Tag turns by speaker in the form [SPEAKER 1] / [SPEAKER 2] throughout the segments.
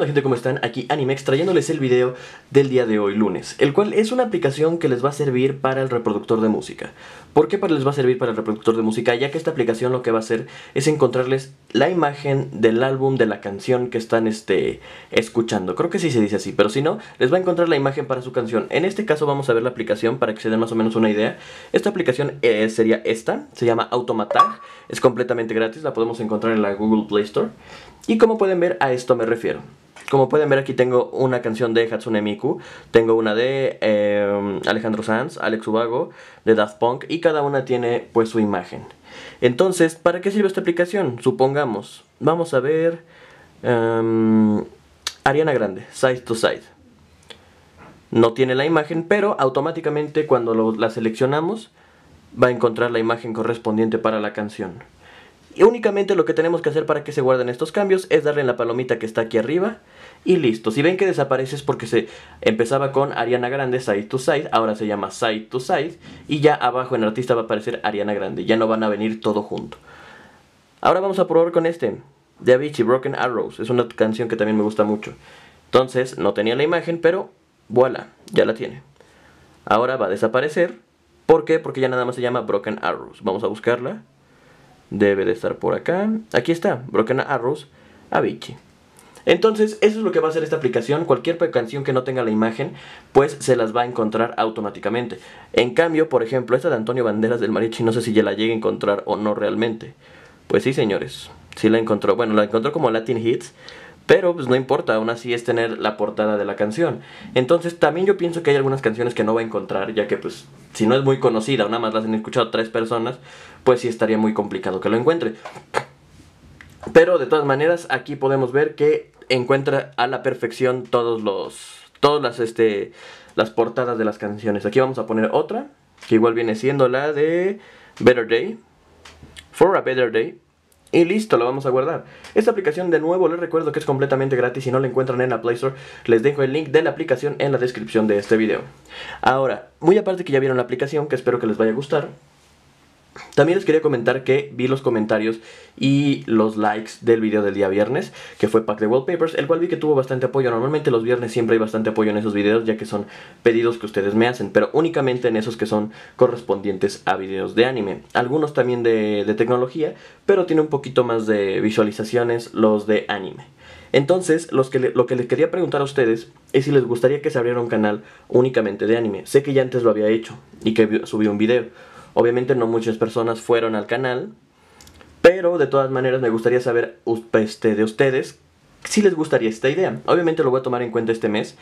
[SPEAKER 1] ¿Qué gente? ¿Cómo están? Aquí Animex trayéndoles el video del día de hoy lunes, el cual es una aplicación que les va a servir para el reproductor de música. ¿Por qué les va a servir para el reproductor de música? Ya que esta aplicación lo que va a hacer es encontrarles la imagen del álbum de la canción que están este, escuchando. Creo que sí se dice así, pero si no, les va a encontrar la imagen para su canción. En este caso vamos a ver la aplicación para que se den más o menos una idea. Esta aplicación eh, sería esta, se llama Automatag, es completamente gratis, la podemos encontrar en la Google Play Store. Y como pueden ver, a esto me refiero. Como pueden ver aquí tengo una canción de Hatsune Miku, tengo una de em, Alejandro Sanz, Alex Ubago, de Daft Punk y cada una tiene pues su imagen. Entonces, ¿para qué sirve esta aplicación? Supongamos, vamos a ver em, Ariana Grande, Side to Side. No tiene la imagen, pero automáticamente cuando la seleccionamos va a encontrar la imagen correspondiente para la canción. Y únicamente lo que tenemos que hacer para que se guarden estos cambios es darle en la palomita que está aquí arriba y listo. Si ven que desaparece es porque se empezaba con Ariana Grande Side to Side, ahora se llama Side to Side y ya abajo en artista va a aparecer Ariana Grande, ya no van a venir todo junto. Ahora vamos a probar con este, de Avicii, Broken Arrows, es una canción que también me gusta mucho. Entonces no tenía la imagen, pero voilà, ya la tiene. Ahora va a desaparecer, ¿por qué? Porque ya nada más se llama Broken Arrows. Vamos a buscarla, debe de estar por acá. Aquí está, Broken Arrows, Avicii. Entonces, eso es lo que va a hacer esta aplicación. Cualquier canción que no tenga la imagen, pues se las va a encontrar automáticamente. En cambio, por ejemplo, esta de Antonio Banderas del Mariachi, no sé si ya la llegue a encontrar o no realmente. Pues sí, señores, sí la encontró. Bueno, la encontró como Latin Hits, pero pues no importa, aún así es tener la portada de la canción. Entonces también yo pienso que hay algunas canciones que no va a encontrar, ya que pues si no es muy conocida, nada más las han escuchado tres personas, pues sí estaría muy complicado que lo encuentre. Pero de todas maneras, aquí podemos ver que encuentra a la perfección todos los todas las este las portadas de las canciones. Aquí vamos a poner otra que igual viene siendo la de Better Day For a Better Day y listo, la vamos a guardar. Esta aplicación de nuevo les recuerdo que es completamente gratis. Si no la encuentran en la Play Store, les dejo el link de la aplicación en la descripción de este video. Ahora, muy aparte que ya vieron la aplicación, que espero que les vaya a gustar, también les quería comentar que vi los comentarios y los likes del video del día viernes, que fue Pack de Wallpapers, el cual vi que tuvo bastante apoyo. Normalmente los viernes siempre hay bastante apoyo en esos videos, ya que son pedidos que ustedes me hacen, pero únicamente en esos que son correspondientes a videos de anime. Algunos también de, tecnología, pero tiene un poquito más de visualizaciones los de anime. Entonces, que lo que les quería preguntar a ustedes es si les gustaría que se abriera un canal únicamente de anime. Sé que ya antes lo había hecho y que subí un video Obviamente no muchas personas fueron al canal, pero de todas maneras me gustaría saber este, de ustedes si les gustaría esta idea. Obviamente lo voy a tomar en cuenta este mes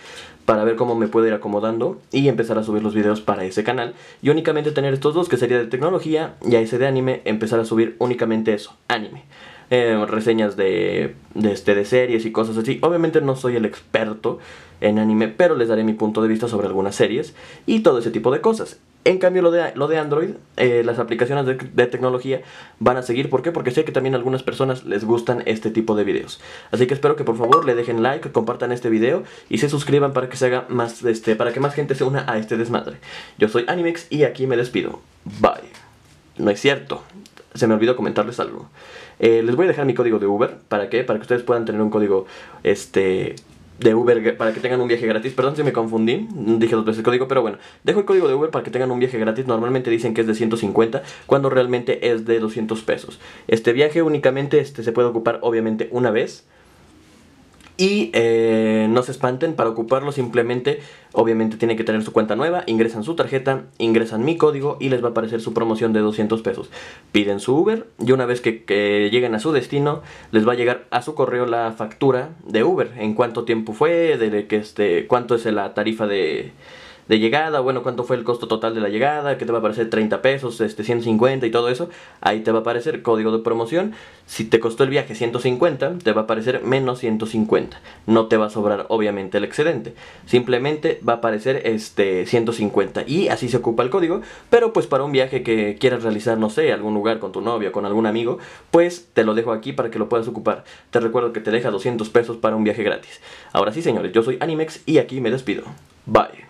[SPEAKER 1] para ver cómo me puedo ir acomodando y empezar a subir los videos para ese canal. Y únicamente tener estos dos, que sería de tecnología y a ese de anime, empezar a subir únicamente eso, anime. Eh, reseñas de, de, este, de series y cosas así. Obviamente no soy el experto en anime, pero les daré mi punto de vista sobre algunas series y todo ese tipo de cosas. En cambio, lo de, lo de Android, eh, las aplicaciones de, tecnología van a seguir. ¿Por qué? Porque sé que también a algunas personas les gustan este tipo de videos. Así que espero que por favor le dejen like, compartan este video y se suscriban para que se haga más este, para que más gente se una a este desmadre. Yo soy Animex y aquí me despido. Bye. No es cierto. Se me olvidó comentarles algo. Eh, les voy a dejar mi código de Uber. ¿Para qué? Para que ustedes puedan tener un código este de Uber para que tengan un viaje gratis. Perdón si me confundí, dije dos veces el código, pero bueno, dejo el código de Uber para que tengan un viaje gratis. Normalmente dicen que es de 150, cuando realmente es de 200 pesos. Este viaje únicamente este, se puede ocupar obviamente una vez. Y eh, no se espanten, para ocuparlo simplemente, obviamente tiene que tener su cuenta nueva, ingresan su tarjeta, ingresan mi código y les va a aparecer su promoción de 200 pesos. Piden su Uber y una vez que, lleguen a su destino, les va a llegar a su correo la factura de Uber, en cuánto tiempo fue, de que este, cuánto es la tarifa de, de llegada, bueno, cuánto fue el costo total de la llegada, que te va a aparecer 30 pesos, este 150 y todo eso, ahí te va a aparecer código de promoción. Si te costó el viaje 150, te va a aparecer menos 150. No te va a sobrar obviamente el excedente. Simplemente va a aparecer este 150 y así se ocupa el código, pero pues para un viaje que quieras realizar, no sé, algún lugar con tu novia, con algún amigo, pues te lo dejo aquí para que lo puedas ocupar. Te recuerdo que te deja 200 pesos para un viaje gratis. Ahora sí, señores, yo soy Animex y aquí me despido. Bye.